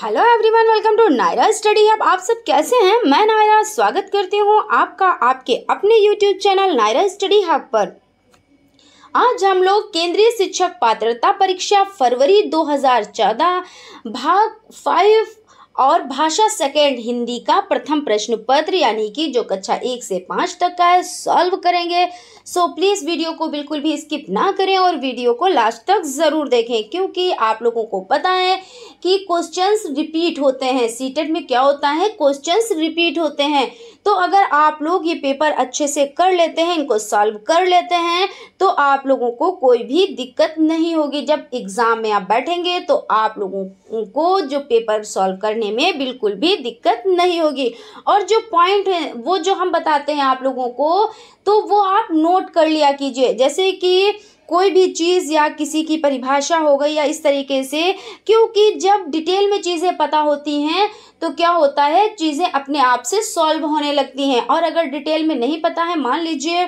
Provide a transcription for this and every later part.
hello everyone welcome to Naira study अब आप सब कैसे हैं मैं नायरा स्वागत करती हूं आपका आपके अपने YouTube channel Naira study hub पर आज हम लोग केंद्रीय शिक्षक पात्रता परीक्षा फरवरी 2014 भाग फाइव और भाषा सेकेंड हिंदी का प्रथम प्रश्न पत्र यानी कि जो कक्षा एक से पाँच तक का है सॉल्व करेंगे सो प्लीज़ वीडियो को बिल्कुल भी स्किप ना करें और वीडियो को लास्ट तक ज़रूर देखें क्योंकि आप लोगों को पता है कि क्वेश्चंस रिपीट होते हैं सीटेट में क्या होता है क्वेश्चंस रिपीट होते हैं तो अगर आप लोग ये पेपर अच्छे से कर लेते हैं इनको सॉल्व कर लेते हैं तो आप लोगों को कोई भी दिक्कत नहीं होगी जब एग्ज़ाम में आप बैठेंगे तो आप लोगों को जो पेपर सॉल्व करने करने में बिल्कुल भी दिक्कत नहीं होगी और जो पॉइंट है वो जो हम बताते हैं आप लोगों को तो वो आप नोट कर लिया कीजिए जैसे कि कोई भी चीज़ या किसी की परिभाषा हो गई या इस तरीके से क्योंकि जब डिटेल में चीज़ें पता होती हैं तो क्या होता है चीज़ें अपने आप से सॉल्व होने लगती हैं और अगर डिटेल में नहीं पता है मान लीजिए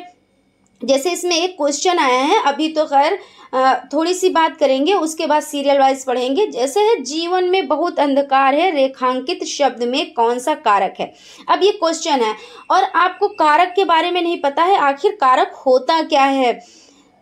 जैसे इसमें एक क्वेश्चन आया है अभी तो खैर थोड़ी सी बात करेंगे उसके बाद सीरियल वाइज पढ़ेंगे जैसे है जीवन में बहुत अंधकार है रेखांकित शब्द में कौन सा कारक है अब ये क्वेश्चन है और आपको कारक के बारे में नहीं पता है आखिर कारक होता क्या है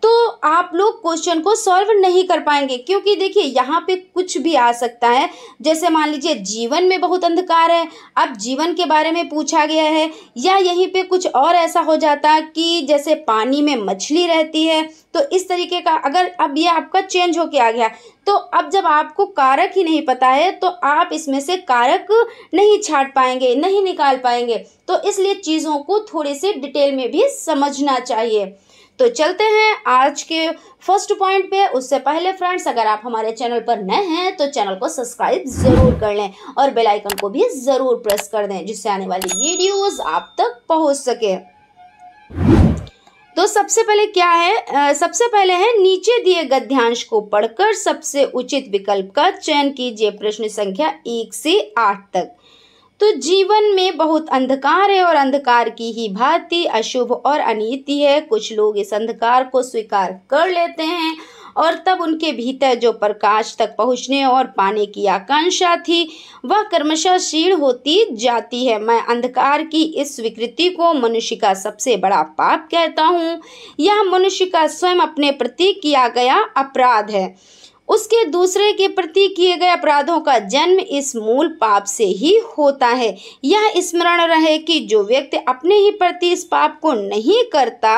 तो आप लोग क्वेश्चन को सॉल्व नहीं कर पाएंगे क्योंकि देखिए यहाँ पे कुछ भी आ सकता है जैसे मान लीजिए जीवन में बहुत अंधकार है अब जीवन के बारे में पूछा गया है या यहीं पे कुछ और ऐसा हो जाता कि जैसे पानी में मछली रहती है तो इस तरीके का अगर अब ये आपका चेंज होके आ गया तो अब जब आपको कारक ही नहीं पता है तो आप इसमें से कारक नहीं छाट पाएंगे नहीं निकाल पाएंगे तो इसलिए चीज़ों को थोड़े से डिटेल में भी समझना चाहिए तो चलते हैं आज के फर्स्ट पॉइंट पे उससे पहले फ्रेंड्स अगर आप हमारे चैनल पर नए हैं तो चैनल को सब्सक्राइब ज़रूर कर लें और बेल आइकन को भी ज़रूर प्रेस कर दें जिससे आने वाली वीडियोस आप तक पहुंच सके तो सबसे पहले क्या है सबसे पहले है नीचे दिए गद्यांश को पढ़कर सबसे उचित विकल्प का चयन कीजिए प्रश्न संख्या एक से आठ तक तो जीवन में बहुत अंधकार है और अंधकार की ही भांति अशुभ और अनिति है कुछ लोग इस अंधकार को स्वीकार कर लेते हैं और तब उनके भीतर जो प्रकाश तक पहुंचने और पाने की आकांक्षा थी वह कर्मशः होती जाती है मैं अंधकार की इस स्वीकृति को मनुष्य का सबसे बड़ा पाप कहता हूँ यह मनुष्य का स्वयं अपने प्रति किया गया अपराध है उसके दूसरे के प्रति किए गए अपराधों का जन्म इस मूल पाप से ही होता है यह स्मरण रहे कि जो व्यक्ति अपने ही प्रति इस पाप को नहीं करता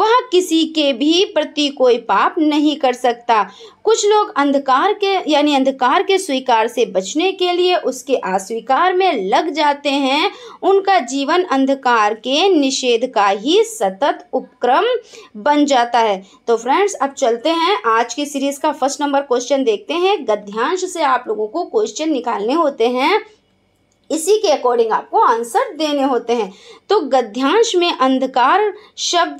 वह किसी के भी प्रति कोई पाप नहीं कर सकता कुछ लोग अंधकार के यानी अंधकार के स्वीकार से बचने के लिए उसके अस्वीकार में लग जाते हैं उनका जीवन अंधकार के निषेध का ही सतत उपक्रम बन जाता है तो फ्रेंड्स अब चलते हैं आज की सीरीज का फर्स्ट नंबर क्वेश्चन देखते हैं गद्यांश से आप लोगों को क्वेश्चन निकालने होते हैं इसी के अकॉर्डिंग आपको आंसर देने होते हैं तो गद्यांश में अंधकार शब्द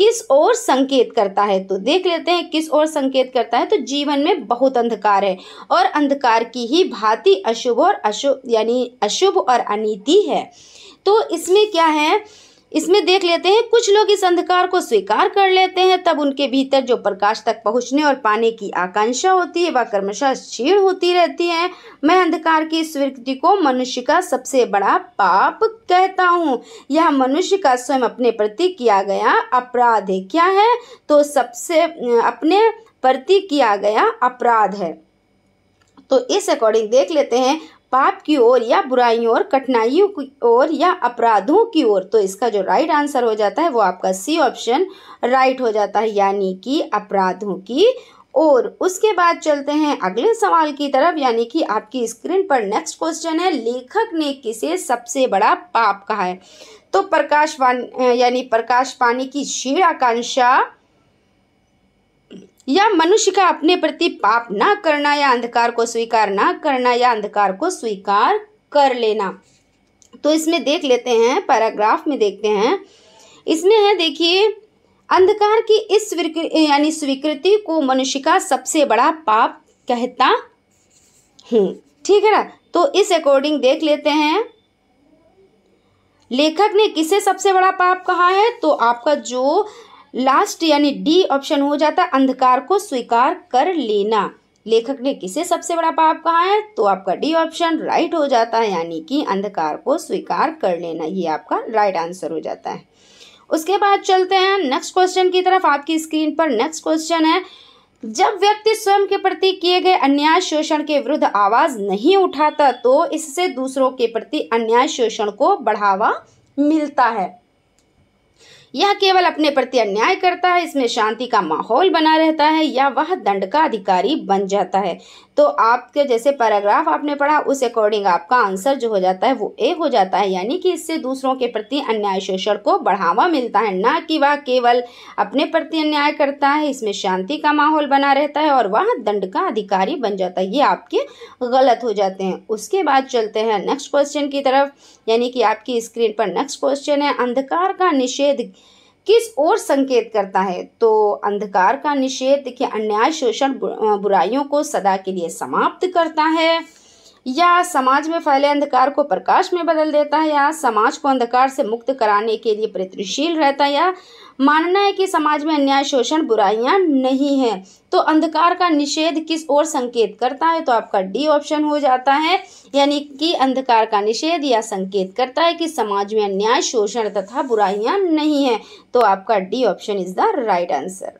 किस ओर संकेत करता है तो देख लेते हैं किस ओर संकेत करता है तो जीवन में बहुत अंधकार है और अंधकार की ही भांति अशुभ और अशुभ यानी अशुभ और अनिति है तो इसमें क्या है इसमें देख लेते हैं कुछ लोग इस अंधकार को स्वीकार कर लेते हैं तब उनके भीतर जो प्रकाश तक पहुंचने और पाने की आकांक्षा होती है वह क्रमशः क्षीण होती रहती है मैं अंधकार की स्वीकृति को मनुष्य का सबसे बड़ा पाप कहता हूँ यह मनुष्य का स्वयं अपने प्रति किया गया अपराध है क्या है तो सबसे अपने प्रति किया गया अपराध है तो इस अकॉर्डिंग देख लेते हैं पाप की ओर या बुराइयों और कठिनाइयों की ओर या अपराधों की ओर तो इसका जो राइट आंसर हो जाता है वो आपका सी ऑप्शन राइट हो जाता है यानी कि अपराधों की और उसके बाद चलते हैं अगले सवाल की तरफ यानी कि आपकी स्क्रीन पर नेक्स्ट क्वेश्चन है लेखक ने किसे सबसे बड़ा पाप कहा है तो प्रकाश यानी प्रकाश पानी की शीर आकांक्षा या मनुष्य का अपने प्रति पाप ना करना या अंधकार को स्वीकार ना करना या अंधकार को स्वीकार कर लेना तो इसमें देख लेते हैं पैराग्राफ में देखते हैं इसमें है देखिए अंधकार की इस यानी स्वीकृति को मनुष्य का सबसे बड़ा पाप कहता हूँ ठीक है ना तो इस अकॉर्डिंग देख लेते हैं लेखक ने किसे सबसे बड़ा पाप कहा है तो आपका जो लास्ट यानी डी ऑप्शन हो जाता है अंधकार को स्वीकार कर लेना लेखक ने किसे सबसे बड़ा पाप कहा है तो आपका डी ऑप्शन राइट हो जाता है यानी कि अंधकार को स्वीकार कर लेना ये आपका राइट आंसर हो जाता है उसके बाद चलते हैं नेक्स्ट क्वेश्चन की तरफ आपकी स्क्रीन पर नेक्स्ट क्वेश्चन है जब व्यक्ति स्वयं के प्रति किए गए अन्याय शोषण के विरुद्ध आवाज नहीं उठाता तो इससे दूसरों के प्रति अन्याय शोषण को बढ़ावा मिलता है यह केवल अपने प्रति अन्याय करता है इसमें शांति का माहौल बना रहता है या वह दंड का अधिकारी बन जाता है तो आपके जैसे पैराग्राफ आपने पढ़ा उस अकॉर्डिंग आपका आंसर जो हो जाता है वो ए हो जाता है यानी कि इससे दूसरों के प्रति अन्याय शोषण को बढ़ावा मिलता है ना कि वह केवल अपने प्रति अन्याय करता है इसमें शांति का माहौल बना रहता है और वह दंड का अधिकारी बन जाता है ये आपके गलत हो जाते हैं उसके बाद चलते हैं नेक्स्ट क्वेश्चन की तरफ यानी कि आपकी स्क्रीन पर नेक्स्ट क्वेश्चन है अंधकार का निषेध किस ओर संकेत करता है तो अंधकार का निषेध देखिए अन्याय शोषण बुराइयों को सदा के लिए समाप्त करता है या समाज में फैले अंधकार को प्रकाश में बदल देता है या समाज को अंधकार से मुक्त कराने के लिए प्रयत्नशील रहता है या मानना है कि समाज में अन्याय शोषण बुराइयां नहीं है तो अंधकार का निषेध किस ओर संकेत करता है तो आपका डी ऑप्शन हो जाता है यानी कि अंधकार का निषेध या संकेत करता है कि समाज में अन्याय शोषण तथा बुराइयां नहीं है तो आपका D option is the right answer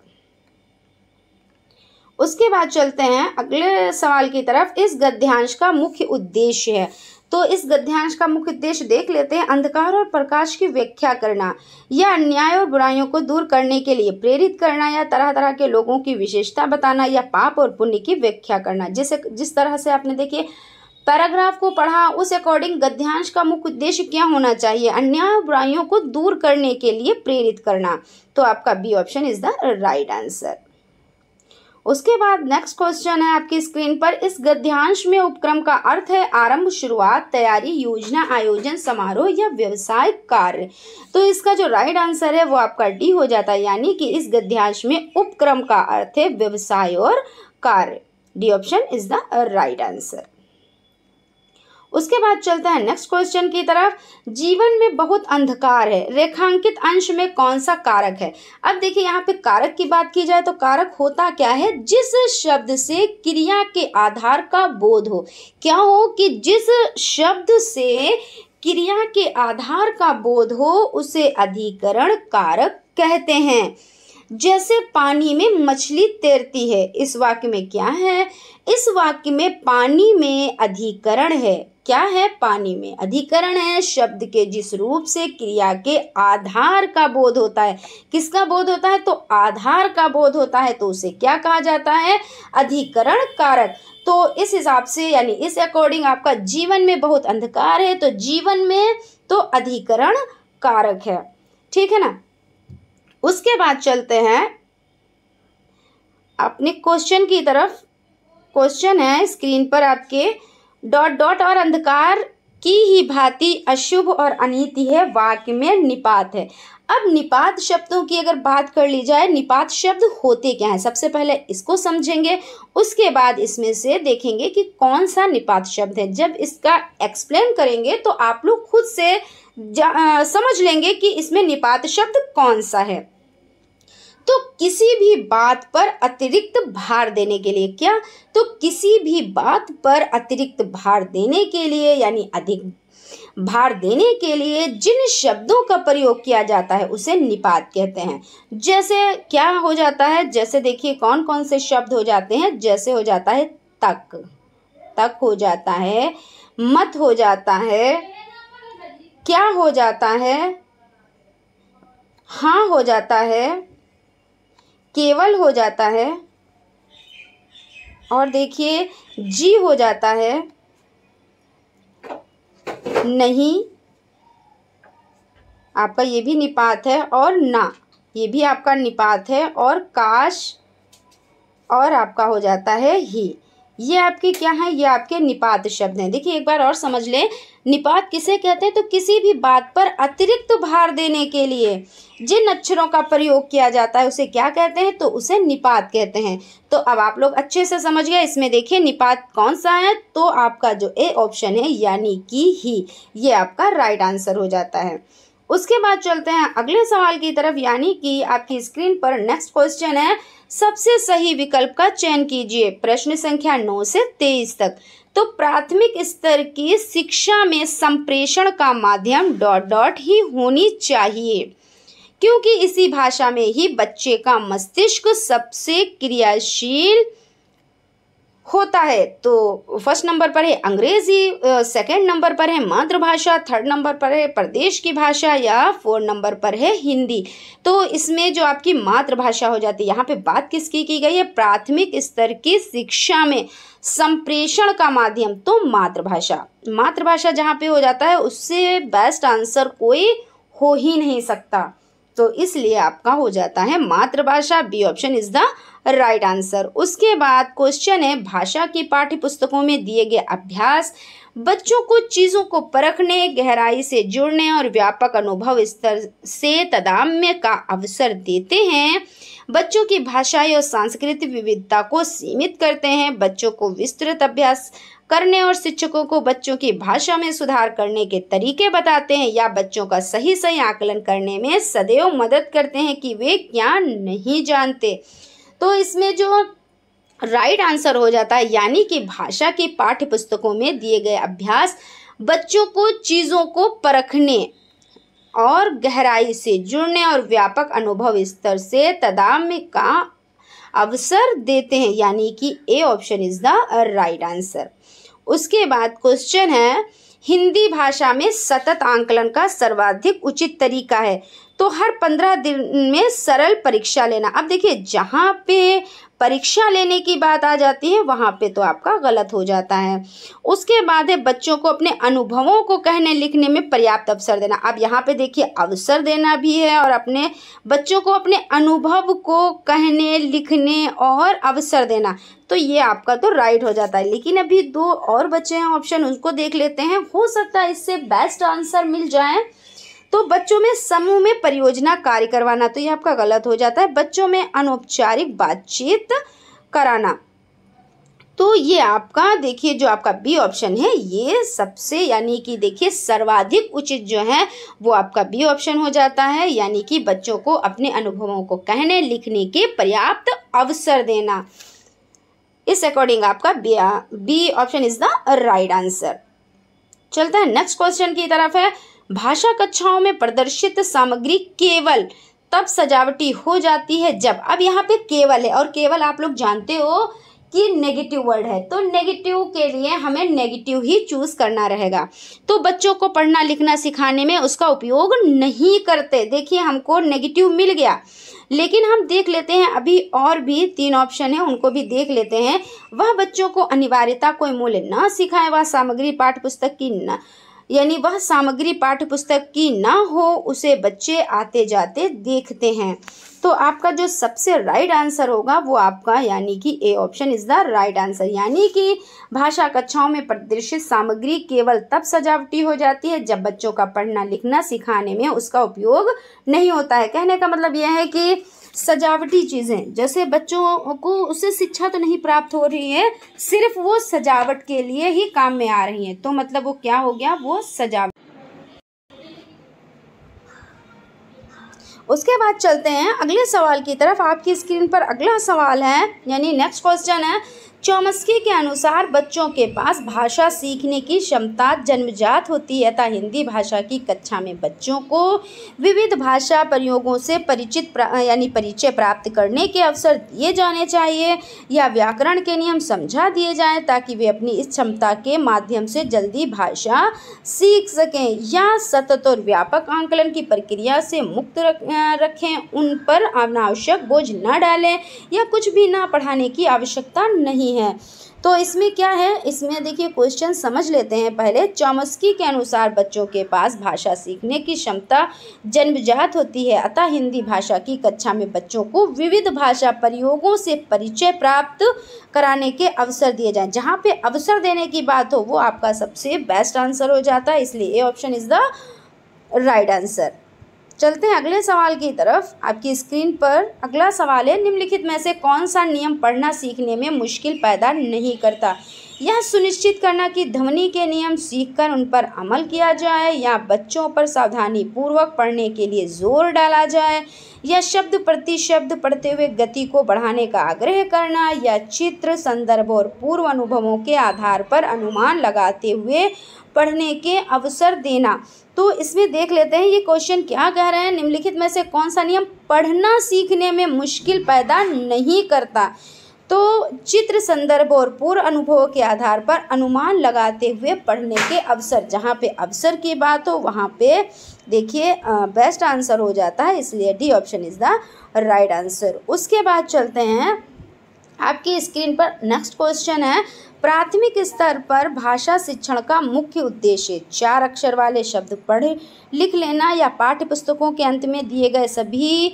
उसके बाद चलते हैं अगले सवाल की तरफ इस गद्यांश का मुख्य उद्देश्य है तो इस गद्यांश का मुख्य उद्देश्य देख लेते हैं अंधकार और प्रकाश की व्याख्या करना या अन्याय और बुराइयों को दूर करने के लिए प्रेरित करना या तरह तरह के लोगों की विशेषता बताना या पाप और पुण्य की व्याख्या करना जैसे जिस तरह से आपने देखिए पैराग्राफ को पढ़ा उस अकॉर्डिंग गद्यांश का मुख्य उद्देश्य क्या होना चाहिए अन्याय और बुराइयों को दूर करने के लिए प्रेरित करना तो आपका B option is the right answer उसके बाद नेक्स्ट क्वेश्चन है आपकी स्क्रीन पर इस गद्यांश में उपक्रम का अर्थ है आरंभ शुरुआत तैयारी योजना आयोजन समारोह या व्यवसाय कार्य तो इसका जो राइट आंसर है वो आपका डी हो जाता है यानी कि इस गद्यांश में उपक्रम का अर्थ है व्यवसाय और कार्य D option is the right answer उसके बाद चलते हैं नेक्स्ट क्वेश्चन की तरफ जीवन में बहुत अंधकार है रेखांकित अंश में कौन सा कारक है अब देखिए यहाँ पे कारक की बात की जाए तो कारक होता क्या है जिस शब्द से क्रिया के आधार का बोध हो क्या हो कि जिस शब्द से क्रिया के आधार का बोध हो उसे अधिकरण कारक कहते हैं जैसे पानी में मछली तैरती है इस वाक्य में क्या है इस वाक्य में पानी में अधिकरण है क्या है पानी में अधिकरण है शब्द के जिस रूप से क्रिया के आधार का बोध होता है किसका बोध होता है तो आधार का बोध होता है तो उसे क्या कहा जाता है अधिकरण कारक तो इस हिसाब से यानी इस अकॉर्डिंग आपका जीवन में बहुत अंधकार है तो जीवन में तो अधिकरण कारक है ठीक है ना उसके बाद चलते हैं अपने क्वेश्चन की तरफ क्वेश्चन है स्क्रीन पर आपके डॉट डॉट और अंधकार की ही भांति अशुभ और अनिति है वाक्य में निपात है अब निपात शब्दों की अगर बात कर ली जाए निपात शब्द होते क्या हैं सबसे पहले इसको समझेंगे उसके बाद इसमें से देखेंगे कि कौन सा निपात शब्द है जब इसका एक्सप्लेन करेंगे तो आप लोग खुद से आ, समझ लेंगे कि इसमें निपात शब्द कौन सा है तो किसी भी बात पर अतिरिक्त भार देने के लिए क्या तो किसी भी बात पर अतिरिक्त भार देने के लिए यानी अधिक भार देने के लिए जिन शब्दों का प्रयोग किया जाता है उसे निपात कहते हैं जैसे क्या हो जाता है जैसे देखिए कौन कौन से शब्द हो जाते हैं जैसे हो जाता है तक तक हो जाता है मत हो जाता है क्या हो जाता है हाँ हो जाता है केवल हो जाता है और देखिए जी हो जाता है नहीं आपका ये भी निपात है और ना ये भी आपका निपात है और काश और आपका हो जाता है ही ये आपके क्या है ये आपके निपात शब्द हैं देखिए एक बार और समझ लें निपात किसे कहते हैं तो किसी भी बात पर अतिरिक्त भार देने के लिए जिन अक्षरों का प्रयोग किया जाता है उसे क्या कहते हैं तो उसे निपात कहते हैं तो अब आप लोग अच्छे से समझ गए इसमें देखिए निपात कौन सा है तो आपका जो ए ऑप्शन है यानी कि ही ये आपका राइट आंसर हो जाता है उसके बाद चलते हैं अगले सवाल की तरफ यानी कि आपकी स्क्रीन पर नेक्स्ट क्वेश्चन है सबसे सही विकल्प का चयन कीजिए प्रश्न संख्या नौ से तेईस तक तो प्राथमिक स्तर की शिक्षा में संप्रेषण का माध्यम डॉट डॉट ही होनी चाहिए क्योंकि इसी भाषा में ही बच्चे का मस्तिष्क सबसे क्रियाशील होता है तो फर्स्ट नंबर पर है अंग्रेजी सेकंड नंबर पर है मातृभाषा थर्ड नंबर पर है प्रदेश की भाषा या फोर्थ नंबर पर है हिंदी तो इसमें जो आपकी मातृभाषा हो जाती है यहाँ पे बात किसकी की गई है प्राथमिक स्तर की शिक्षा में संप्रेषण का माध्यम तो मातृभाषा मातृभाषा जहाँ पे हो जाता है उससे बेस्ट आंसर कोई हो ही नहीं सकता तो इसलिए आपका हो जाता है मातृभाषा B option is the right answer उसके बाद क्वेश्चन है भाषा की पाठ्य पुस्तकों में दिए गए अभ्यास बच्चों को चीज़ों को परखने गहराई से जुड़ने और व्यापक अनुभव स्तर से तदाम्य का अवसर देते हैं बच्चों की भाषाई और सांस्कृतिक विविधता को सीमित करते हैं बच्चों को विस्तृत अभ्यास करने और शिक्षकों को बच्चों की भाषा में सुधार करने के तरीके बताते हैं या बच्चों का सही सही आकलन करने में सदैव मदद करते हैं कि वे क्या नहीं जानते तो इसमें जो राइट आंसर हो जाता है यानी कि भाषा के पाठ्य पुस्तकों में दिए गए अभ्यास बच्चों को चीज़ों को परखने और गहराई से जुड़ने और व्यापक अनुभव स्तर से में का अवसर देते हैं यानी कि A option is the right answer उसके बाद क्वेश्चन है हिंदी भाषा में सतत आंकलन का सर्वाधिक उचित तरीका है तो हर पंद्रह दिन में सरल परीक्षा लेना अब देखिए जहाँ पे परीक्षा लेने की बात आ जाती है वहाँ पे तो आपका गलत हो जाता है उसके बाद है बच्चों को अपने अनुभवों को कहने लिखने में पर्याप्त अवसर देना अब यहाँ पे देखिए अवसर देना भी है और अपने बच्चों को अपने अनुभव को कहने लिखने और अवसर देना तो ये आपका तो राइट हो जाता है लेकिन अभी दो और बच्चे हैं ऑप्शन उनको देख लेते हैं हो सकता है इससे बेस्ट आंसर मिल जाए तो बच्चों में समूह में परियोजना कार्य करवाना तो ये आपका गलत हो जाता है बच्चों में अनौपचारिक बातचीत कराना तो ये आपका देखिए जो आपका बी ऑप्शन है ये सबसे यानी कि देखिए सर्वाधिक उचित जो है वो आपका बी ऑप्शन हो जाता है यानी कि बच्चों को अपने अनुभवों को कहने लिखने के पर्याप्त अवसर देना इस अकॉर्डिंग आपका B option is the right answer चलता है नेक्स्ट क्वेश्चन की तरफ है भाषा कक्षाओं में प्रदर्शित सामग्री केवल तब सजावटी हो जाती है जब अब यहाँ पे केवल है और केवल आप लोग जानते हो कि नेगेटिव वर्ड है तो नेगेटिव के लिए हमें नेगेटिव ही चूज करना रहेगा तो बच्चों को पढ़ना लिखना सिखाने में उसका उपयोग नहीं करते देखिए हमको नेगेटिव मिल गया लेकिन हम देख लेते हैं अभी और भी तीन ऑप्शन है उनको भी देख लेते हैं वह बच्चों को अनिवार्यता कोई मूल्य न सिखाए वह सामग्री पाठ पुस्तक की न यानी वह सामग्री पाठ्य पुस्तक की ना हो उसे बच्चे आते जाते देखते हैं तो आपका जो सबसे राइट आंसर होगा वो आपका यानी कि A option is the right answer यानी कि भाषा कक्षाओं में प्रदर्शित सामग्री केवल तब सजावटी हो जाती है जब बच्चों का पढ़ना लिखना सिखाने में उसका उपयोग नहीं होता है कहने का मतलब यह है कि सजावटी चीज़ें जैसे बच्चों को उससे शिक्षा तो नहीं प्राप्त हो रही है सिर्फ वो सजावट के लिए ही काम में आ रही हैं तो मतलब वो क्या हो गया वो सजावट उसके बाद चलते हैं अगले सवाल की तरफ आपकी स्क्रीन पर अगला सवाल है यानी नेक्स्ट क्वेश्चन है चौमस्की के अनुसार बच्चों के पास भाषा सीखने की क्षमता जन्मजात होती है तथा हिंदी भाषा की कक्षा में बच्चों को विविध भाषा प्रयोगों से परिचित यानी परिचय प्राप्त करने के अवसर दिए जाने चाहिए या व्याकरण के नियम समझा दिए जाएं ताकि वे अपनी इस क्षमता के माध्यम से जल्दी भाषा सीख सकें या सतत और व्यापक आंकलन की प्रक्रिया से मुक्त रखें उन पर अनावश्यक बोझ न डालें या कुछ भी ना पढ़ाने की आवश्यकता नहीं नहीं है तो इसमें क्या है इसमें देखिए क्वेश्चन समझ लेते हैं पहले चौमस्की के अनुसार बच्चों के पास भाषा सीखने की क्षमता जन्मजात होती है अतः हिंदी भाषा की कक्षा में बच्चों को विविध भाषा प्रयोगों से परिचय प्राप्त कराने के अवसर दिए जाएं जहाँ पे अवसर देने की बात हो वो आपका सबसे बेस्ट आंसर हो जाता है इसलिए A option is the right answer चलते हैं अगले सवाल की तरफ आपकी स्क्रीन पर अगला सवाल है निम्नलिखित में से कौन सा नियम पढ़ना सीखने में मुश्किल पैदा नहीं करता यह सुनिश्चित करना कि ध्वनि के नियम सीखकर उन पर अमल किया जाए या बच्चों पर सावधानी पूर्वक पढ़ने के लिए जोर डाला जाए या शब्द प्रति शब्द पढ़ते हुए गति को बढ़ाने का आग्रह करना या चित्र संदर्भ और पूर्व अनुभवों के आधार पर अनुमान लगाते हुए पढ़ने के अवसर देना तो इसमें देख लेते हैं ये क्वेश्चन क्या कह रहे हैं निम्नलिखित में से कौन सा नियम पढ़ना सीखने में मुश्किल पैदा नहीं करता तो चित्र संदर्भ और पूर्व अनुभव के आधार पर अनुमान लगाते हुए पढ़ने के अवसर जहाँ पे अवसर की बात हो वहाँ पे देखिए बेस्ट आंसर हो जाता है इसलिए D option is the right answer उसके बाद चलते हैं आपकी स्क्रीन पर नेक्स्ट क्वेश्चन है प्राथमिक स्तर पर भाषा शिक्षण का मुख्य उद्देश्य चार अक्षर वाले शब्द पढ़ लिख लेना या पाठ्य पुस्तकों के अंत में दिए गए सभी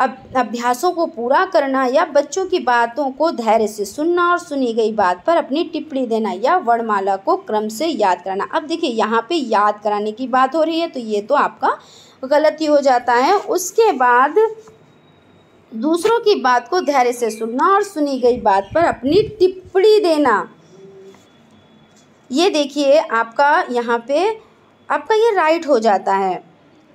अभ्यासों को पूरा करना या बच्चों की बातों को धैर्य से सुनना और सुनी गई बात पर अपनी टिप्पणी देना या वर्णमाला को क्रम से याद कराना अब देखिए यहाँ पे याद कराने की बात हो रही है तो ये तो आपका गलती हो जाता है उसके बाद दूसरों की बात को धैर्य से सुनना और सुनी गई बात पर अपनी टिप्पणी देना ये देखिए आपका यहाँ पे आपका ये राइट हो जाता है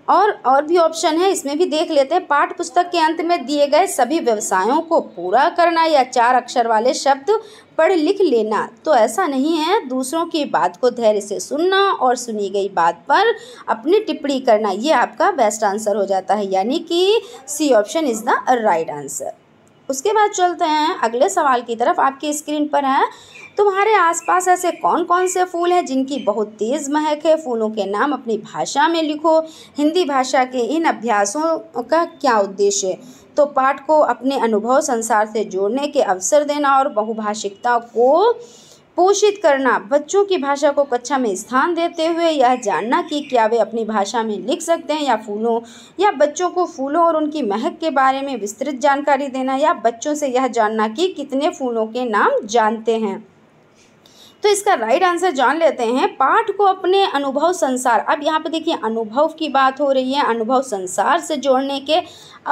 और और भी ऑप्शन है इसमें भी देख लेते हैं पाठ पुस्तक के अंत में दिए गए सभी व्यवसायों को पूरा करना या चार अक्षर वाले शब्द पढ़ लिख लेना तो ऐसा नहीं है दूसरों की बात को धैर्य से सुनना और सुनी गई बात पर अपनी टिप्पणी करना ये आपका बेस्ट आंसर हो जाता है यानी कि C option is the right answer उसके बाद चलते हैं अगले सवाल की तरफ आपकी स्क्रीन पर है तुम्हारे आसपास ऐसे कौन कौन से फूल हैं जिनकी बहुत तेज़ महक है फूलों के नाम अपनी भाषा में लिखो हिंदी भाषा के इन अभ्यासों का क्या उद्देश्य है तो पाठ को अपने अनुभव संसार से जोड़ने के अवसर देना और बहुभाषिकता को पोषित करना बच्चों की भाषा को कक्षा में स्थान देते हुए यह जानना कि क्या वे अपनी भाषा में लिख सकते हैं या फूलों या बच्चों को फूलों और उनकी महक के बारे में विस्तृत जानकारी देना या बच्चों से यह जानना कि कितने फूलों के नाम जानते हैं तो इसका राइट आंसर जान लेते हैं पाठ को अपने अनुभव संसार अब यहाँ पे देखिए अनुभव की बात हो रही है अनुभव संसार से जोड़ने के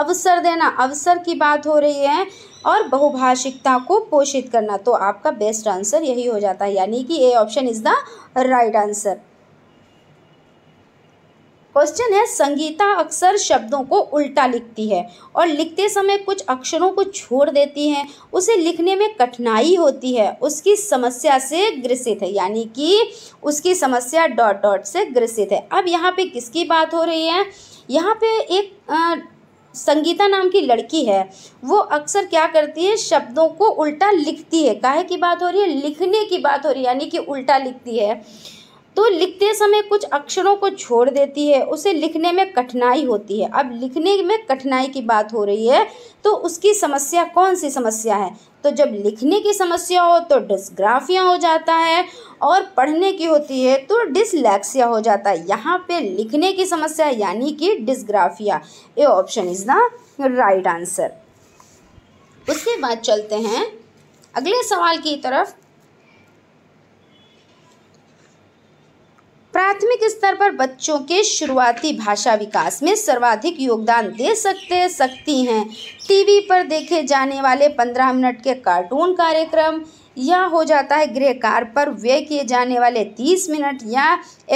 अवसर देना अवसर की बात हो रही है और बहुभाषिकता को पोषित करना तो आपका बेस्ट आंसर यही हो जाता है यानी कि A option is the right answer question है संगीता अक्सर शब्दों को उल्टा लिखती है और लिखते समय कुछ अक्षरों को छोड़ देती हैं उसे लिखने में कठिनाई होती है उसकी समस्या से ग्रसित है यानी कि उसकी समस्या डॉट डॉट से ग्रसित है अब यहाँ पे किसकी बात हो रही है यहाँ पे एक आ, संगीता नाम की लड़की है वो अक्सर क्या करती है शब्दों को उल्टा लिखती है काहे की बात हो रही है लिखने की बात हो रही है यानी कि उल्टा लिखती है तो लिखते समय कुछ अक्षरों को छोड़ देती है उसे लिखने में कठिनाई होती है अब लिखने में कठिनाई की बात हो रही है तो उसकी समस्या कौन सी समस्या है तो जब लिखने की समस्या हो तो डिस्ग्राफिया हो जाता है और पढ़ने की होती है तो डिसलैक्सिया हो जाता है यहाँ पे लिखने की समस्या यानी कि डिस्ग्राफिया ये option is the right answer उसके बाद चलते हैं अगले सवाल की तरफ प्राथमिक स्तर पर बच्चों के शुरुआती भाषा विकास में सर्वाधिक योगदान दे सकते सकती हैं टीवी पर देखे जाने वाले पंद्रह मिनट के कार्टून कार्यक्रम या हो जाता है गृह कार पर व्यय किए जाने वाले तीस मिनट या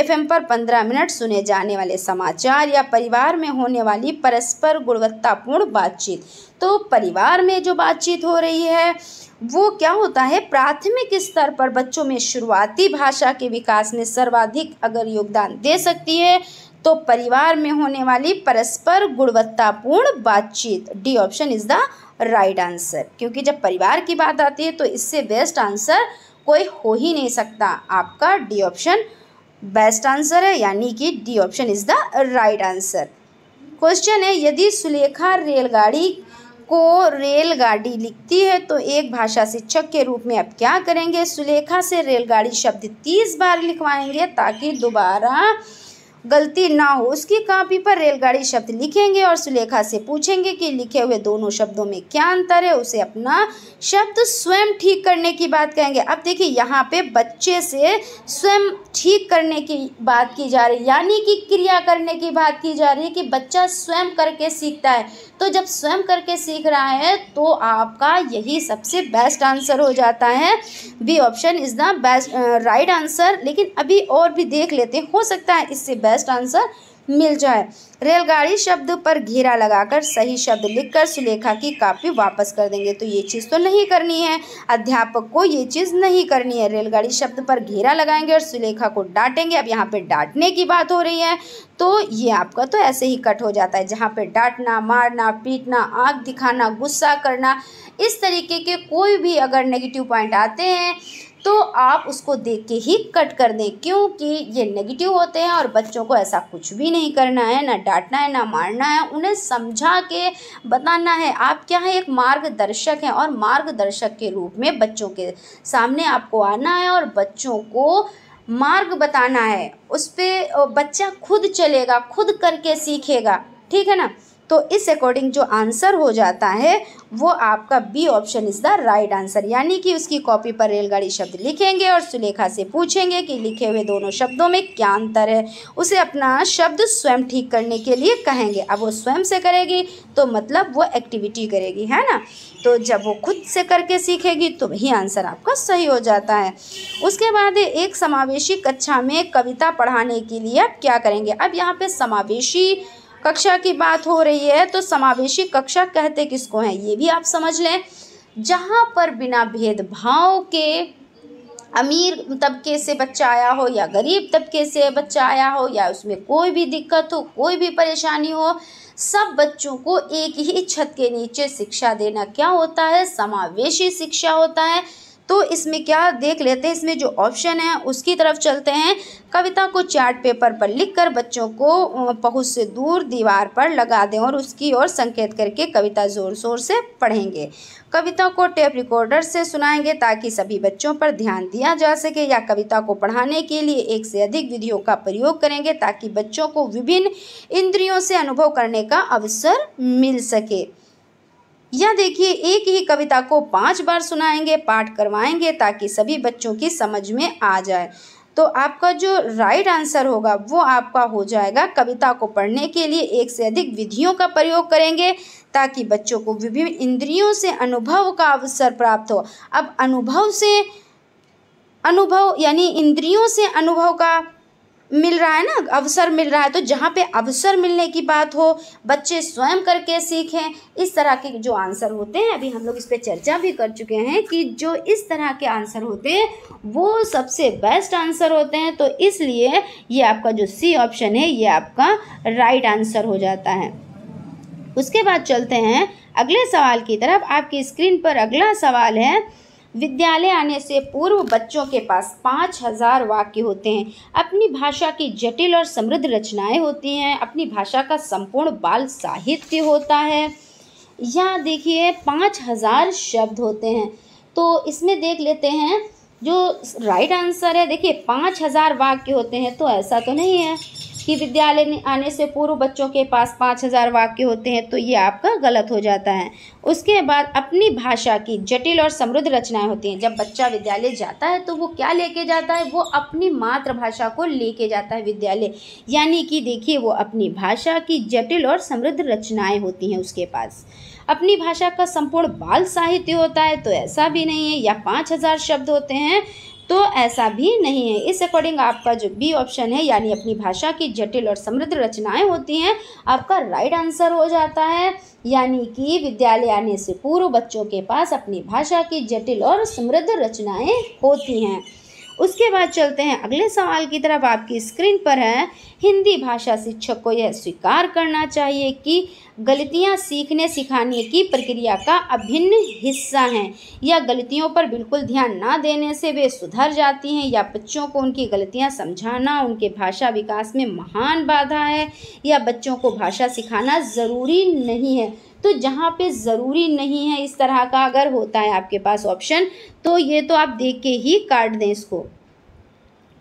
एफएम पर पंद्रह मिनट सुने जाने वाले समाचार या परिवार में होने वाली परस्पर गुणवत्तापूर्ण बातचीत तो परिवार में जो बातचीत हो रही है वो क्या होता है प्राथमिक स्तर पर बच्चों में शुरुआती भाषा के विकास में सर्वाधिक अगर योगदान दे सकती है तो परिवार में होने वाली परस्पर गुणवत्तापूर्ण बातचीत D option is the right answer क्योंकि जब परिवार की बात आती है तो इससे बेस्ट आंसर कोई हो ही नहीं सकता आपका डी ऑप्शन बेस्ट आंसर है यानी कि D option is the right answer question है यदि सुलेखा रेलगाड़ी को रेलगाड़ी लिखती है तो एक भाषा शिक्षक के रूप में आप क्या करेंगे सुलेखा से रेलगाड़ी शब्द तीस बार लिखवाएंगे ताकि दोबारा गलती ना हो उसकी कापी पर रेलगाड़ी शब्द लिखेंगे और सुलेखा से पूछेंगे कि लिखे हुए दोनों शब्दों में क्या अंतर है उसे अपना शब्द स्वयं ठीक करने की बात कहेंगे अब देखिए यहाँ पे बच्चे से स्वयं ठीक करने की बात की जा रही है यानी कि क्रिया करने की बात की जा रही है कि बच्चा स्वयं करके सीखता है तो जब स्वयं करके सीख रहा है तो आपका यही सबसे बेस्ट आंसर हो जाता है B option is the best right answer लेकिन अभी और भी देख लेते हो सकता है इससे बेस्ट बेस्ट आंसर मिल जाए रेलगाड़ी शब्द पर घेरा लगाकर सही शब्द लिखकर सुलेखा की कापी वापस कर देंगे तो ये चीज़ तो नहीं करनी है अध्यापक को ये चीज़ नहीं करनी है रेलगाड़ी शब्द पर घेरा लगाएंगे और सुलेखा को डांटेंगे अब यहाँ पे डांटने की बात हो रही है तो ये आपका तो ऐसे ही कट हो जाता है जहाँ पर डांटना मारना पीटना आँख दिखाना गुस्सा करना इस तरीके के कोई भी अगर नेगेटिव पॉइंट आते हैं तो आप उसको देख के ही कट कर दें क्योंकि ये नेगेटिव होते हैं और बच्चों को ऐसा कुछ भी नहीं करना है ना डांटना है ना मारना है उन्हें समझा के बताना है आप क्या है एक मार्गदर्शक हैं और मार्गदर्शक के रूप में बच्चों के सामने आपको आना है और बच्चों को मार्ग बताना है उस पर बच्चा खुद चलेगा खुद करके सीखेगा ठीक है ना तो इस अकॉर्डिंग जो आंसर हो जाता है वो आपका B option is the right answer यानी कि उसकी कॉपी पर रेलगाड़ी शब्द लिखेंगे और सुलेखा से पूछेंगे कि लिखे हुए दोनों शब्दों में क्या अंतर है उसे अपना शब्द स्वयं ठीक करने के लिए कहेंगे अब वो स्वयं से करेगी तो मतलब वो एक्टिविटी करेगी है ना तो जब वो खुद से करके सीखेगी तो वही आंसर आपका सही हो जाता है उसके बाद एक समावेशी कक्षा में कविता पढ़ाने के लिए आप क्या करेंगे अब यहाँ पे समावेशी कक्षा की बात हो रही है तो समावेशी कक्षा कहते किसको हैं ये भी आप समझ लें जहाँ पर बिना भेदभाव के अमीर तबके से बच्चा आया हो या गरीब तबके से बच्चा आया हो या उसमें कोई भी दिक्कत हो कोई भी परेशानी हो सब बच्चों को एक ही छत के नीचे शिक्षा देना क्या होता है समावेशी शिक्षा होता है तो इसमें क्या देख लेते हैं इसमें जो ऑप्शन है उसकी तरफ चलते हैं कविता को चार्ट पेपर पर लिखकर बच्चों को बहुत से दूर दीवार पर लगा दें और उसकी ओर संकेत करके कविता ज़ोर शोर से पढ़ेंगे कविता को टेप रिकॉर्डर से सुनाएंगे ताकि सभी बच्चों पर ध्यान दिया जा सके या कविता को पढ़ाने के लिए एक से अधिक विधियों का प्रयोग करेंगे ताकि बच्चों को विभिन्न इंद्रियों से अनुभव करने का अवसर मिल सके या देखिए एक ही कविता को पाँच बार सुनाएंगे पाठ करवाएंगे ताकि सभी बच्चों की समझ में आ जाए तो आपका जो राइट आंसर होगा वो आपका हो जाएगा कविता को पढ़ने के लिए एक से अधिक विधियों का प्रयोग करेंगे ताकि बच्चों को विभिन्न इंद्रियों से अनुभव का अवसर प्राप्त हो अब अनुभव से अनुभव यानी इंद्रियों से अनुभव का मिल रहा है ना अवसर मिल रहा है तो जहाँ पे अवसर मिलने की बात हो बच्चे स्वयं करके सीखें इस तरह के जो आंसर होते हैं अभी हम लोग इस पर चर्चा भी कर चुके हैं कि जो इस तरह के आंसर होते हैं वो सबसे बेस्ट आंसर होते हैं तो इसलिए ये आपका जो सी ऑप्शन है ये आपका राइट आंसर हो जाता है उसके बाद चलते हैं अगले सवाल की तरफ आपकी स्क्रीन पर अगला सवाल है विद्यालय आने से पूर्व बच्चों के पास पाँच हजार वाक्य होते हैं अपनी भाषा की जटिल और समृद्ध रचनाएं होती हैं अपनी भाषा का संपूर्ण बाल साहित्य होता है यहाँ देखिए पाँच हजार शब्द होते हैं तो इसमें देख लेते हैं जो राइट आंसर है देखिए पाँच हजार वाक्य होते हैं तो ऐसा तो नहीं है कि विद्यालय आने से पूर्व बच्चों के पास पाँच हज़ार वाक्य होते हैं तो ये आपका गलत हो जाता है उसके बाद अपनी भाषा की जटिल और समृद्ध रचनाएं होती हैं जब बच्चा विद्यालय जाता है तो वो क्या लेके जाता है वो अपनी मातृभाषा को लेके जाता है विद्यालय यानी कि देखिए वो अपनी भाषा की जटिल और समृद्ध रचनाएँ होती हैं उसके पास अपनी भाषा का संपूर्ण बाल साहित्य होता है तो ऐसा भी नहीं है या पाँच हज़ार शब्द होते हैं तो ऐसा भी नहीं है इस अकॉर्डिंग आपका जो बी ऑप्शन है यानी अपनी भाषा की जटिल और समृद्ध रचनाएं होती हैं आपका राइट आंसर हो जाता है यानी कि विद्यालय आने से पूर्व बच्चों के पास अपनी भाषा की जटिल और समृद्ध रचनाएं होती हैं उसके बाद चलते हैं अगले सवाल की तरफ आपकी स्क्रीन पर है हिंदी भाषा शिक्षक को यह स्वीकार करना चाहिए कि गलतियां सीखने सिखाने की प्रक्रिया का अभिन्न हिस्सा हैं या गलतियों पर बिल्कुल ध्यान ना देने से वे सुधर जाती हैं या बच्चों को उनकी गलतियां समझाना उनके भाषा विकास में महान बाधा है या बच्चों को भाषा सिखाना ज़रूरी नहीं है तो जहाँ पे ज़रूरी नहीं है इस तरह का अगर होता है आपके पास ऑप्शन तो ये तो आप देख के ही काट दें इसको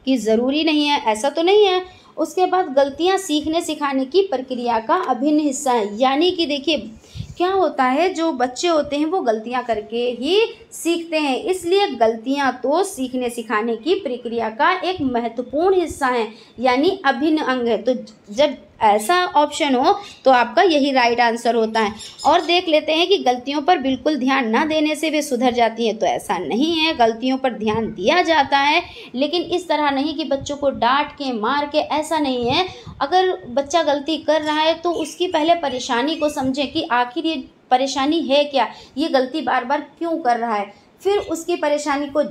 कि ज़रूरी नहीं है ऐसा तो नहीं है उसके बाद गलतियाँ सीखने सिखाने की प्रक्रिया का अभिन्न हिस्सा है यानी कि देखिए क्या होता है जो बच्चे होते हैं वो गलतियाँ करके ही सीखते हैं इसलिए गलतियाँ तो सीखने सिखाने की प्रक्रिया का एक महत्वपूर्ण हिस्सा है यानी अभिन्न अंग है तो जब ऐसा ऑप्शन हो तो आपका यही राइट आंसर होता है और देख लेते हैं कि गलतियों पर बिल्कुल ध्यान ना देने से वे सुधर जाती हैं तो ऐसा नहीं है गलतियों पर ध्यान दिया जाता है लेकिन इस तरह नहीं कि बच्चों को डांट के मार के ऐसा नहीं है अगर बच्चा गलती कर रहा है तो उसकी पहले परेशानी को समझें कि आखिर ये परेशानी है क्या ये गलती बार बार क्यों कर रहा है फिर उसकी परेशानी को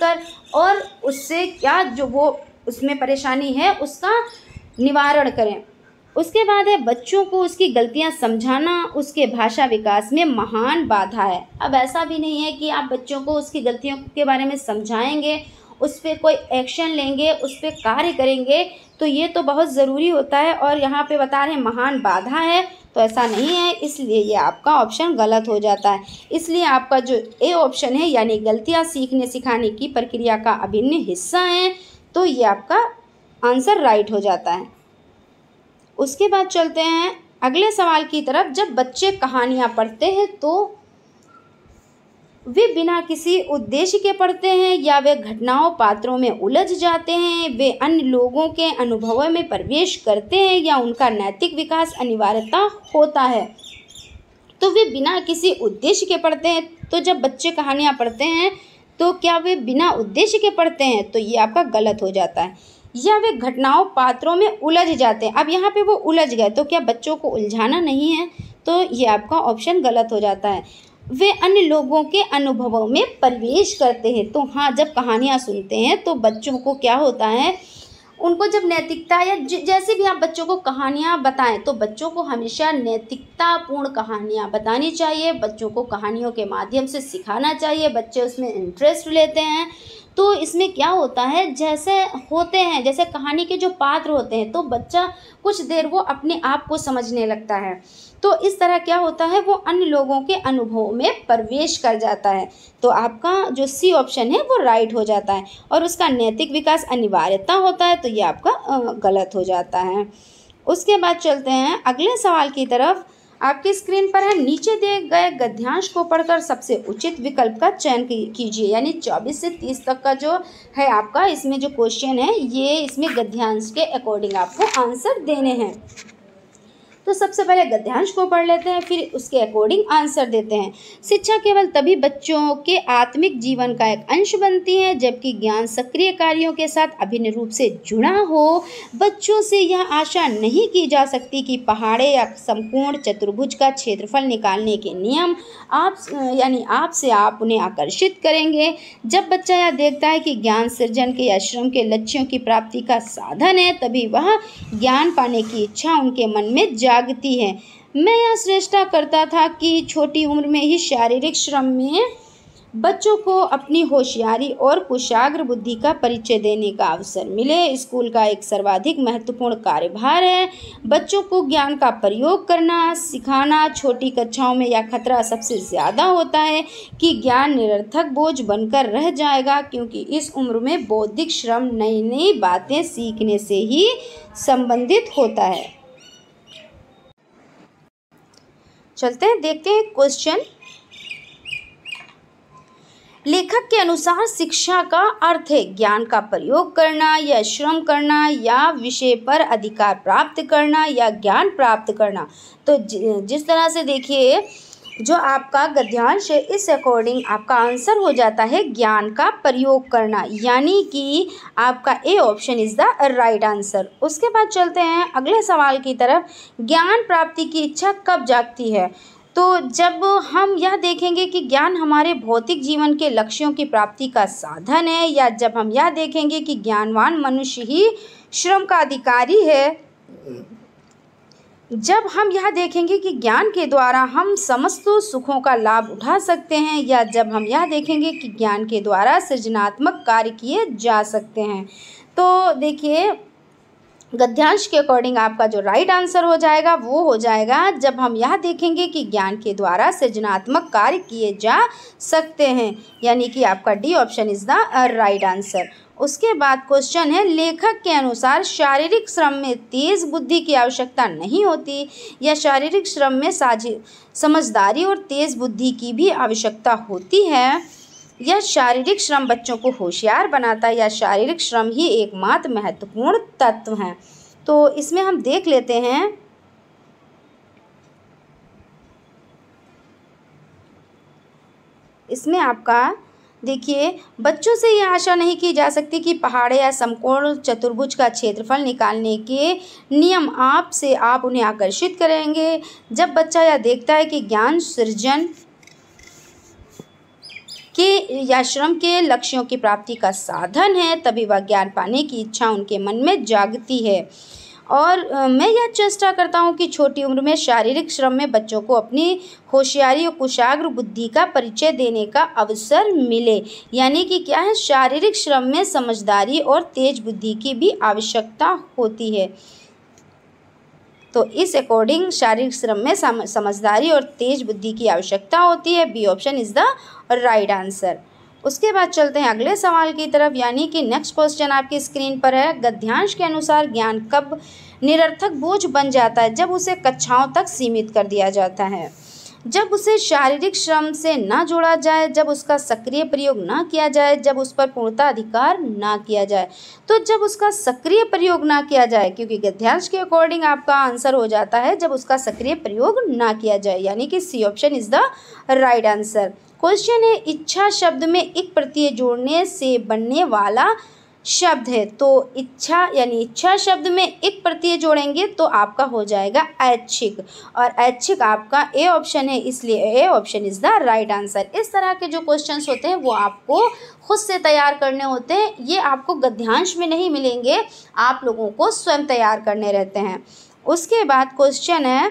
कर और उससे क्या जो वो उसमें परेशानी है उसका निवारण करें उसके बाद है बच्चों को उसकी गलतियाँ समझाना उसके भाषा विकास में महान बाधा है अब ऐसा भी नहीं है कि आप बच्चों को उसकी गलतियों के बारे में समझाएंगे उस पर कोई एक्शन लेंगे उस पर कार्य करेंगे तो ये तो बहुत ज़रूरी होता है और यहाँ पे बता रहे हैं महान बाधा है तो ऐसा नहीं है इसलिए ये आपका ऑप्शन गलत हो जाता है इसलिए आपका जो ए ऑप्शन है यानी गलतियाँ सीखने सिखाने की प्रक्रिया का अभिन्न हिस्सा है तो ये आपका आंसर राइट हो जाता है उसके बाद चलते हैं अगले सवाल की तरफ जब बच्चे कहानियाँ पढ़ते हैं तो वे बिना किसी उद्देश्य के पढ़ते हैं या वे घटनाओं पात्रों में उलझ जाते हैं वे अन्य लोगों के अनुभवों में प्रवेश करते हैं या उनका नैतिक विकास अनिवार्यता होता है तो वे बिना किसी उद्देश्य के पढ़ते हैं तो जब बच्चे कहानियाँ पढ़ते हैं तो क्या वे बिना उद्देश्य के पढ़ते हैं तो ये आपका गलत हो जाता है या वे घटनाओं पात्रों में उलझ जाते हैं अब यहाँ पे वो उलझ गए तो क्या बच्चों को उलझाना नहीं है तो ये आपका ऑप्शन गलत हो जाता है वे अन्य लोगों के अनुभवों में प्रवेश करते हैं तो हाँ जब कहानियाँ सुनते हैं तो बच्चों को क्या होता है उनको जब नैतिकता या जैसे भी आप बच्चों को कहानियाँ बताएं तो बच्चों को हमेशा नैतिकतापूर्ण कहानियाँ बतानी चाहिए बच्चों को कहानियों के माध्यम से सिखाना चाहिए बच्चे उसमें इंटरेस्ट लेते हैं तो इसमें क्या होता है जैसे होते हैं जैसे कहानी के जो पात्र होते हैं तो बच्चा कुछ देर वो अपने आप को समझने लगता है तो इस तरह क्या होता है वो अन्य लोगों के अनुभव में प्रवेश कर जाता है तो आपका जो सी ऑप्शन है वो राइट हो जाता है और उसका नैतिक विकास अनिवार्यता होता है तो ये आपका गलत हो जाता है उसके बाद चलते हैं अगले सवाल की तरफ आपकी स्क्रीन पर है नीचे दिए गए गद्यांश को पढ़कर सबसे उचित विकल्प का चयन कीजिए यानी 24 से 30 तक का जो है आपका इसमें जो क्वेश्चन है ये इसमें गद्यांश के अकॉर्डिंग आपको आंसर देने हैं तो सबसे पहले गद्यांश को पढ़ लेते हैं फिर उसके अकॉर्डिंग आंसर देते हैं शिक्षा केवल तभी बच्चों के आत्मिक जीवन का एक अंश बनती है जबकि ज्ञान सक्रिय कार्यों के साथ अभिन्न रूप से जुड़ा हो बच्चों से यह आशा नहीं की जा सकती कि पहाड़े या संपूर्ण चतुर्भुज का क्षेत्रफल निकालने के नियम आप यानी आपसे आप उन्हें आकर्षित करेंगे जब बच्चा यह देखता है कि ज्ञान सृजन के या श्रम के लक्ष्यों की प्राप्ति का साधन है तभी वह ज्ञान पाने की इच्छा उनके मन में जा जागती है मैं यह श्रेष्ठा करता था कि छोटी उम्र में ही शारीरिक श्रम में बच्चों को अपनी होशियारी और कुशाग्र बुद्धि का परिचय देने का अवसर मिले स्कूल का एक सर्वाधिक महत्वपूर्ण कार्यभार है बच्चों को ज्ञान का प्रयोग करना सिखाना छोटी कक्षाओं में यह खतरा सबसे ज़्यादा होता है कि ज्ञान निरर्थक बोझ बनकर रह जाएगा क्योंकि इस उम्र में बौद्धिक श्रम नई नई बातें सीखने से ही संबंधित होता है चलते हैं देखते हैं क्वेश्चन लेखक के अनुसार शिक्षा का अर्थ है ज्ञान का प्रयोग करना या श्रम करना या विषय पर अधिकार प्राप्त करना या ज्ञान प्राप्त करना तो जिस तरह से देखिए जो आपका गद्यांश है इस अकॉर्डिंग आपका आंसर हो जाता है ज्ञान का प्रयोग करना यानी कि आपका A option is the right answer उसके बाद चलते हैं अगले सवाल की तरफ ज्ञान प्राप्ति की इच्छा कब जागती है तो जब हम यह देखेंगे कि ज्ञान हमारे भौतिक जीवन के लक्ष्यों की प्राप्ति का साधन है या जब हम यह देखेंगे कि ज्ञानवान मनुष्य ही श्रम का अधिकारी है जब हम यह देखेंगे कि ज्ञान के द्वारा हम समस्त सुखों का लाभ उठा सकते हैं या जब हम यह देखेंगे कि ज्ञान के द्वारा सृजनात्मक कार्य किए जा सकते हैं तो देखिए गद्यांश के अकॉर्डिंग आपका जो राइट आंसर हो जाएगा वो हो जाएगा जब हम यह देखेंगे कि ज्ञान के द्वारा सृजनात्मक कार्य किए जा सकते हैं यानी कि आपका D option is the right answer उसके बाद क्वेश्चन है लेखक के अनुसार शारीरिक श्रम में तेज बुद्धि की आवश्यकता नहीं होती या शारीरिक श्रम में साझी समझदारी और तेज बुद्धि की भी आवश्यकता होती है यह शारीरिक श्रम बच्चों को होशियार बनाता है या शारीरिक श्रम ही एकमात्र महत्वपूर्ण तत्व हैं तो इसमें हम देख लेते हैं इसमें आपका देखिए बच्चों से यह आशा नहीं की जा सकती कि पहाड़े या समकोण चतुर्भुज का क्षेत्रफल निकालने के नियम आप से आप उन्हें आकर्षित करेंगे जब बच्चा यह देखता है कि ज्ञान सृजन के या श्रम के लक्ष्यों की प्राप्ति का साधन है तभी वह ज्ञान पाने की इच्छा उनके मन में जागती है और मैं यह चेष्टा करता हूँ कि छोटी उम्र में शारीरिक श्रम में बच्चों को अपनी होशियारी और कुशाग्र बुद्धि का परिचय देने का अवसर मिले यानी कि क्या है शारीरिक श्रम में समझदारी और तेज बुद्धि की भी आवश्यकता होती है तो इस अकॉर्डिंग शारीरिक श्रम में समझदारी और तेज बुद्धि की आवश्यकता होती है B option is the right answer उसके बाद चलते हैं अगले सवाल की तरफ यानी कि नेक्स्ट क्वेश्चन आपकी स्क्रीन पर है गद्यांश के अनुसार ज्ञान कब निरर्थक बोझ बन जाता है जब उसे कक्षाओं तक सीमित कर दिया जाता है जब उसे शारीरिक श्रम से ना जोड़ा जाए जब उसका सक्रिय प्रयोग ना किया जाए जब उस पर पूर्णता अधिकार ना किया जाए तो जब उसका सक्रिय प्रयोग ना किया जाए क्योंकि गद्यांश के अकॉर्डिंग आपका आंसर हो जाता है जब उसका सक्रिय प्रयोग ना किया जाए यानी कि C option is the right answer question है इच्छा शब्द में एक प्रत्यय जोड़ने से बनने वाला शब्द है तो इच्छा यानी इच्छा शब्द में एक प्रत्यय जोड़ेंगे तो आपका हो जाएगा ऐच्छिक और ऐच्छिक आपका ए ऑप्शन है इसलिए A option is the right answer इस तरह के जो क्वेश्चंस होते हैं वो आपको खुद से तैयार करने होते हैं ये आपको गद्यांश में नहीं मिलेंगे आप लोगों को स्वयं तैयार करने रहते हैं उसके बाद क्वेश्चन है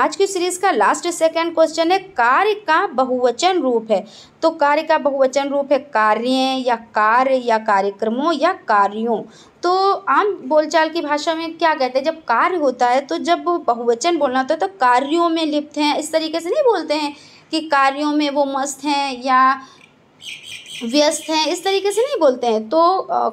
आज की सीरीज का लास्ट सेकंड क्वेश्चन है कार्य का बहुवचन रूप है तो कार्य का बहुवचन रूप है कार्य या कार्य या कार्यक्रमों या कार्यों तो आम बोलचाल की भाषा में क्या कहते हैं जब कार्य होता है तो जब बहुवचन बोलना होता है तो कार्यों में लिप्त हैं इस तरीके से नहीं बोलते हैं कि कार्यों में वो मस्त हैं या व्यस्त हैं इस तरीके से नहीं बोलते हैं तो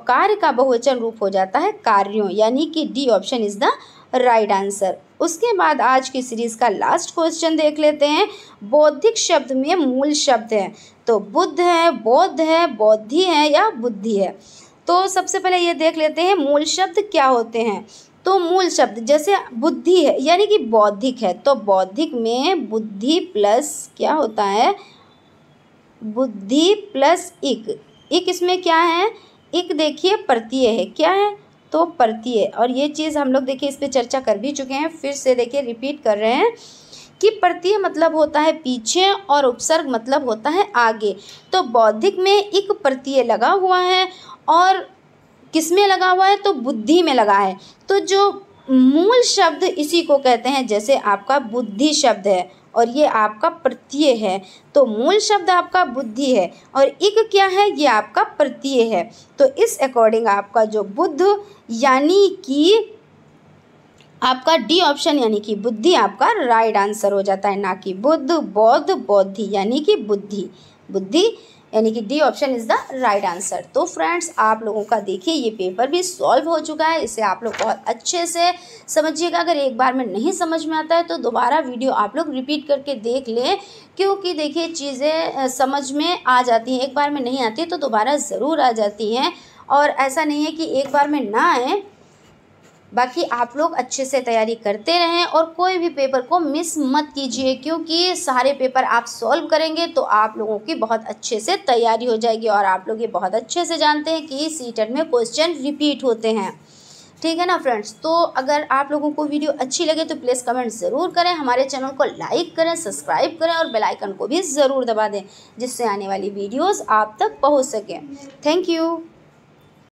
कार्य का बहुवचन रूप हो जाता है कार्यों यानी कि D option is the right answer उसके बाद आज की सीरीज का लास्ट क्वेश्चन देख लेते हैं बौद्धिक शब्द में मूल शब्द है तो बुद्ध है बौद्ध है बौद्धि है या बुद्धि है तो सबसे पहले ये देख लेते हैं मूल शब्द क्या होते हैं तो मूल शब्द जैसे बुद्धि है यानी कि बौद्धिक है तो बौद्धिक में बुद्धि प्लस क्या होता है बुद्धि प्लस इक इक इसमें क्या है एक देखिए प्रत्यय है क्या है तो पड़ती है और ये चीज़ हम लोग देखिए इस पर चर्चा कर भी चुके हैं फिर से देखिए रिपीट कर रहे हैं कि प्रत्यय मतलब होता है पीछे और उपसर्ग मतलब होता है आगे तो बौद्धिक में एक प्रत्यय लगा हुआ है और किस में लगा हुआ है तो बुद्धि में लगा है तो जो मूल शब्द इसी को कहते हैं जैसे आपका बुद्धि शब्द है और ये आपका प्रत्यय है तो मूल शब्द आपका बुद्धि है और इक क्या है ये आपका प्रत्यय है तो इस अकॉर्डिंग आपका जो बुद्ध यानी कि आपका डी ऑप्शन यानी कि बुद्धि आपका राइट आंसर हो जाता है ना कि बुद्ध बौद्ध बौद्धि यानी कि बुद्धि बुद्धि यानी कि D option is the right answer तो फ्रेंड्स आप लोगों का देखिए ये पेपर भी सॉल्व हो चुका है इसे आप लोग बहुत अच्छे से समझिएगा अगर एक बार में नहीं समझ में आता है तो दोबारा वीडियो आप लोग रिपीट करके देख लें क्योंकि देखिए चीज़ें समझ में आ जाती हैं एक बार में नहीं आती तो दोबारा ज़रूर आ जाती हैं और ऐसा नहीं है कि एक बार में ना आए बाकी आप लोग अच्छे से तैयारी करते रहें और कोई भी पेपर को मिस मत कीजिए क्योंकि सारे पेपर आप सॉल्व करेंगे तो आप लोगों की बहुत अच्छे से तैयारी हो जाएगी और आप लोग ये बहुत अच्छे से जानते हैं कि सी में क्वेश्चन रिपीट होते हैं ठीक है ना फ्रेंड्स तो अगर आप लोगों को वीडियो अच्छी लगे तो प्लीज़ कमेंट ज़रूर करें हमारे चैनल को लाइक करें सब्सक्राइब करें और बेल आइकन को भी ज़रूर दबा दें जिससे आने वाली वीडियोस आप तक पहुंच सकें थैंक यू